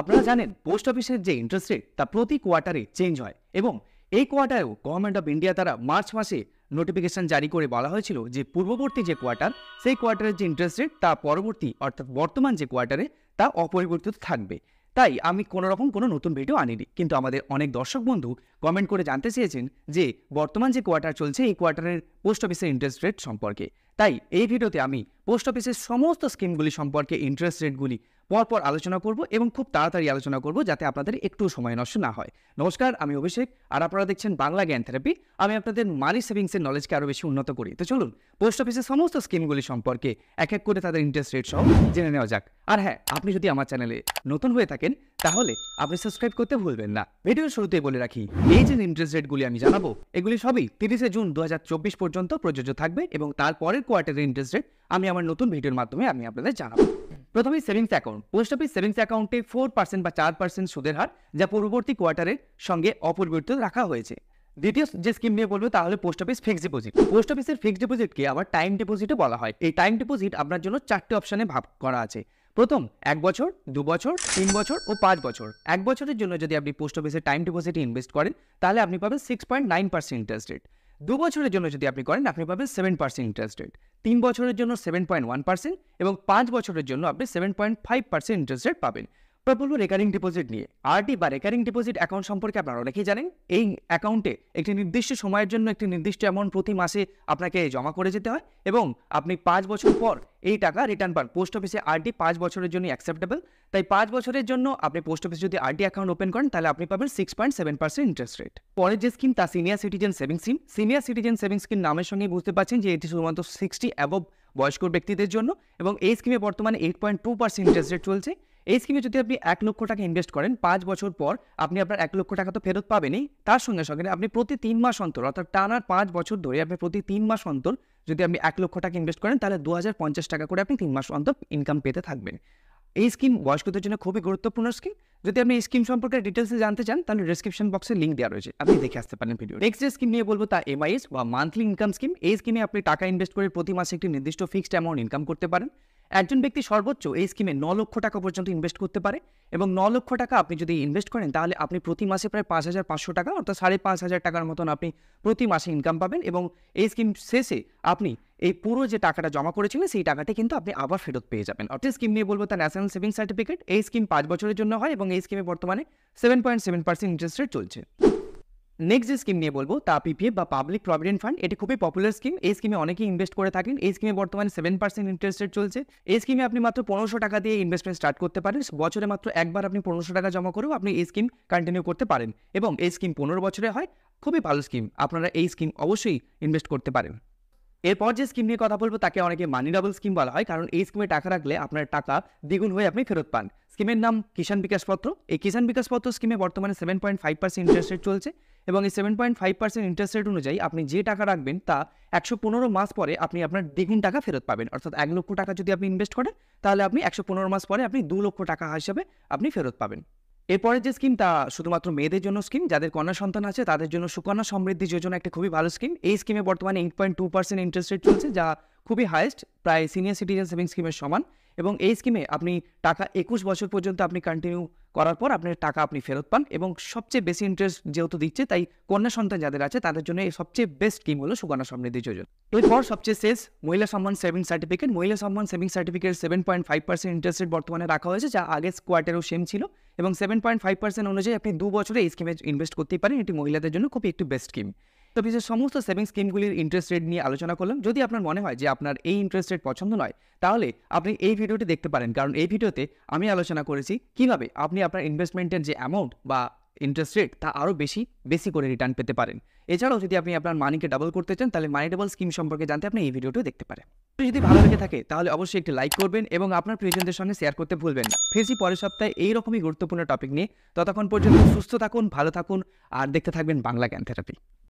আপনারা জানেন পোস্ট অফিসের যে ইন্টারেস্ট রেট তা প্রতি কোয়ার্টারে চেঞ্জ হয় এবং এই কোয়ার্টারেও গভর্নমেন্ট অফ ইন্ডিয়া দ্বারা মার্চ মাসে নোটিফিকেশন জারি করে বলা হয়েছিল যে পূর্ববর্তী যে কোয়ার্টার সেই কোয়ার্টারের যে ইন্টারেস্ট রেট তা পরবর্তী অর্থাৎ বর্তমান যে কোয়ার্টারে তা অপরিবর্তিত থাকবে তাই আমি কোনো রকম কোনো নতুন ভিডিও আনিনি কিন্তু আমাদের অনেক দর্শক বন্ধু কমেন্ট করে জানতে চেয়েছেন যে বর্তমান যে কোয়ার্টার চলছে এই কোয়ার্টারের পোস্ট অফিসের ইন্টারেস্ট রেট সম্পর্কে তাই এই ভিডিওতে আমি পোস্ট অফিসের সমস্ত স্কিমগুলি সম্পর্কে ইন্টারেস্ট রেটগুলি পরপর আলোচনা করব এবং খুব তাড়াতাড়ি আলোচনা করব যাতে আপনাদের একটু সময় নষ্ট না হয় নমস্কার আমি অভিষেক আর আপনারা দেখছেন বাংলা জ্ঞান থেরাপি আমি আপনাদের মানি সেভিংসের নলেজকে আরও বেশি উন্নত করি তো চলুন পোস্ট অফিসের সমস্ত স্কিমগুলি সম্পর্কে এক এক করে তাদের ইন্টারেস্ট রেট সহ জেনে নেওয়া যাক আর হ্যাঁ আপনি যদি আমার চ্যানেলে নতুন হয়ে থাকেন তাহলে আপনি সাবস্ক্রাইব করতে ভুলবেন না ভিডিওর শুরুতেই বলে রাখি এই যে ইন্টারেস্ট রেটগুলি আমি জানাবো এগুলি সবই তিরিশে জুন দু পর্যন্ত প্রযোজ্য থাকবে এবং তারপরের কোয়ার্টারের ইন্টারেস্ট রেট আমি আমার নতুন ভিডিওর মাধ্যমে আমি আপনাদের জানাবো প্রথমে savings account post office savings অ্যাকাউন্টে ফোর পার্সেন্ট বা চার পার্সেন্ট সুদের হার যা পূর্ববর্তী কোয়ার্টারের সঙ্গে অপরিবর্তিত রাখা হয়েছে দ্বিতীয় যে স্কিম নিয়ে বলবো তাহলে post office fixed deposit post অফিসের ফিক্সড ডিপোজিটকে আবার টাইম ডিপোজিটও বলা হয় এই টাইম ডিপোজিট আপনার জন্য চারটি অপশানে ভাগ করা আছে প্রথম এক বছর দু বছর তিন বছর ও পাঁচ বছর এক বছরের জন্য যদি আপনি পোস্ট অফিসে টাইম ডিপোজিটে ইনভেস্ট করেন তাহলে আপনি পাবেন six point nine percent interest rate দু বছরের জন্য যদি আপনি করেন আপনি পাবেন সেভেন পার্সেন্ট ইন্টারেস্ট রেট তিন বছরের জন্য সেভেন পয়েন্ট ওয়ান পার্সেন্ট এবং পাঁচ বছরের জন্য আপনি seven point five percent interest rate পাবেন এবার বলবো রেকারিং ডিপোজিট নিয়ে আরডি বা রেকারিং ডিপোজিট অ্যাকাউন্ট সম্পর্কে আপনারা অনেকেই জানেন এই অ্যাকাউন্টে একটি নির্দিষ্ট সময়ের জন্য একটি নির্দিষ্ট অ্যামাউন্ট প্রতি মাসে আপনাকে জমা করে যেতে হয় এবং আপনি পাঁচ বছর পর এই টাকা রিটার্ন পান পোস্ট অফিসে আরডি পাঁচ বছরের জন্য অ্যাকসেপ্টেবল তাই পাঁচ বছরের জন্য আপনি পোস্ট অফিসে যদি আরডি অ্যাকাউন্ট ওপেন করেন তাহলে আপনি পাবেন six point seven percent interest rate পরের যে স্কিম তা senior citizen savings scheme senior citizen saving scheme নামের সঙ্গে বুঝতে পারছেন যে এটি শুধুমাত্র সিক্সটি অ্যাবভ বয়স্ক ব্যক্তিদের জন্য এবং এই স্কিমে বর্তমানে eight point two percent interest rate চলছে এই স্কিমে যদি আপনি এক লক্ষ টাকা ইনভেস্ট করেন পাঁচ বছর পর আপনি আপনার এক লক্ষ টাকা তো ফেরত পাবেনই তার সঙ্গে সঙ্গে আপনি প্রতি তিন মাস অন্তর অর্থাৎ টানার পাঁচ বছর ধরে আপনি প্রতি তিন মাস অন্তর যদি আপনি এক লক্ষ টাকা ইনভেস্ট করেন তাহলে দু টাকা করে আপনি তিন মাস অন্তর ইনকাম পেতে থাকবেন এই স্কিম বয়স্কদের জন্য খুবই গুরুত্বপূর্ণ স্কিম যদি আপনি এই স্কিম সম্পর্কে ডিটেলসে জানতে চান তাহলে ডিসক্রিপশন বক্সে লিঙ্ক দেওয়া রয়েছে আপনি দেখে আসতে পারেন ভিডিও নেক্সট যে স্কিম নিয়ে বলবো তা এমআইএস বা মান্থলি ইনকাম স্কিম এই স্কিমে আপনি টাকা ইনভেস্ট করে প্রতি মাসে একটি নির্দিষ্ট ফিক্সড অ্যামাউন্ট ইনকাম করতে পারেন একজন ব্যক্তি সর্বোচ্চ এই স্কিমে ন লক্ষ টাকা পর্যন্ত ইনভেস্ট করতে পারে এবং ন লক্ষ টাকা আপনি যদি ইনভেস্ট করেন তাহলে আপনি প্রতি মাসে প্রায় পাঁচ হাজার পাঁচশো টাকা অর্থাৎ সাড়ে পাঁচ হাজার টাকার মতন আপনি প্রতি মাসে ইনকাম পাবেন এবং এই স্কিম শেষে আপনি এই পুরো যে টাকাটা জমা করেছিলেন সেই টাকাটা কিন্তু আপনি আবার ফেরত পেয়ে যাবেন অর্থাৎ স্কিম নিয়ে বলবো তার ন্যাশনাল সেভিং সার্টিফিকেট এই স্কিম পাঁচ বছরের জন্য হয় এবং এই স্কিমে বর্তমানে seven point seven percent interest rate চলছে নেক্সট যে স্কিম নিয়ে বলবো তা পিপিএফ বা পাবলিক প্রভিডেন্ট ফান্ড এটি খুবই পপুলার স্কিম এই স্কিমে অনেকেই ইনভেস্ট করে থাকেন এই স্কিমে বর্তমানে সেভেন পার্সেন্ট ইন্টারেস্ট রেট চলছে এই স্কিমে আপনি মাত্র পনেরোশো টাকা দিয়ে ইনভেস্টমেন্ট স্টার্ট করতে পারেন বছরে মাত্র একবার আপনি পনেরোশো টাকা জমা করেও আপনি এই স্কিম কন্টিনিউ করতে পারেন এবং এই স্কিম পনেরো বছরে হয় খুবই ভালো স্কিম আপনারা এই স্কিম অবশ্যই ইনভেস্ট করতে পারেন এরপর যে স্কিম নিয়ে কথা বলবো তাকে অনেকে মানি ডাবল স্কিম বলা হয় কারণ এই স্কিমে টাকা রাখলে আপনার টাকা দ্বিগুণ হয়ে আপনি ফেরত পান স্কিমের নাম কিষাণ বিকাশপত্র এই কিষাণ বিকাশপত্র স্কিমে বর্তমানে seven point five percent interest rate চলছে এবং এই seven point five percent interest rate অনুযায়ী আপনি যে টাকা রাখবেন তা একশো পনেরো মাস পরে আপনি আপনার দ্বিগুণ টাকা ফেরত পাবেন অর্থাৎ এক লক্ষ টাকা যদি আপনি ইনভেস্ট করেন তাহলে আপনি একশো পনেরো মাস পরে আপনি দু লক্ষ টাকা হিসাবে আপনি ফেরত পাবেন এরপরে যে স্কিম তা শুধুমাত্র মেয়েদের জন্য স্কিম যাদের কন্যা সন্তান আছে তাদের জন্য সুকন্যা সমৃদ্ধি যোজনা একটা খুবই ভালো স্কিম এই স্কিমে বর্তমানে eight point two percent interest rate চলছে যা খুবই হাইয়েস্ট প্রায় সিনিয়র সিটিজেন সেভিংস স্কিমের সমান এবং এই স্কিমে আপনি টাকা একুশ বছর পর্যন্ত আপনি কন্টিনিউ করার পর আপনার টাকা আপনি ফেরত পান এবং সবচেয়ে বেশি ইন্টারেস্ট যেহেতু দিচ্ছে তাই কন্যা সন্তান যাদের আছে তাদের জন্য সবচেয়ে বেস্ট স্কিম হলো সুকন্যা সমৃদ্ধি যোজন এরপর সবচেয়ে শেষ মহিলা Samman saving certificate Mahila Samman saving certificate seven point five percent interest rate বর্তমানে রাখা হয়েছে যা আগে কোয়ার্টারও সেম ছিল এবং সেভেন পয়েন্ট ফাইভ পার্সেন্ট অনুযায়ী আপনি দু বছরে এই স্কিমে ইনভেস্ট করতেই পারেন এটি মহিলাদের জন্য খুব একটি বেস্ট স্কিম তো কিছু সমস্ত সেভিংস স্কিমগুলির ইন্টারেস্ট রেট নিয়ে আলোচনা করলাম যদি আপনার মনে হয় যে আপনার এই ইন্টারেস্ট রেট পছন্দ নয় তাহলে আপনি এই ভিডিওটি দেখতে পারেন কারণ এই ভিডিওতে আমি আলোচনা করেছি কিভাবে আপনি আপনার ইনভেস্টমেন্টের যে অ্যামাউন্ট বা ইন্টারেস্ট রেট তা আরও বেশি বেশি করে রিটার্ন পেতে পারেন এছাড়াও যদি আপনি আপনার মানিকে ডাবল করতে চান তাহলে মানি ডাবল স্কিম সম্পর্কে জানতে আপনি এই ভিডিওটি দেখতে পারেন যদি ভালো লেগে থাকে তাহলে অবশ্যই একটি লাইক করবেন এবং আপনার প্রিয়জনদের সঙ্গে শেয়ার করতে ভুলবেন না ফিরছি পরের সপ্তাহে এইরকমই গুরুত্বপূর্ণ টপিক নিয়ে ততক্ষণ পর্যন্ত সুস্থ থাকুন ভালো থাকুন আর দেখতে থাকবেন বাংলা জ্ঞান থেরাপি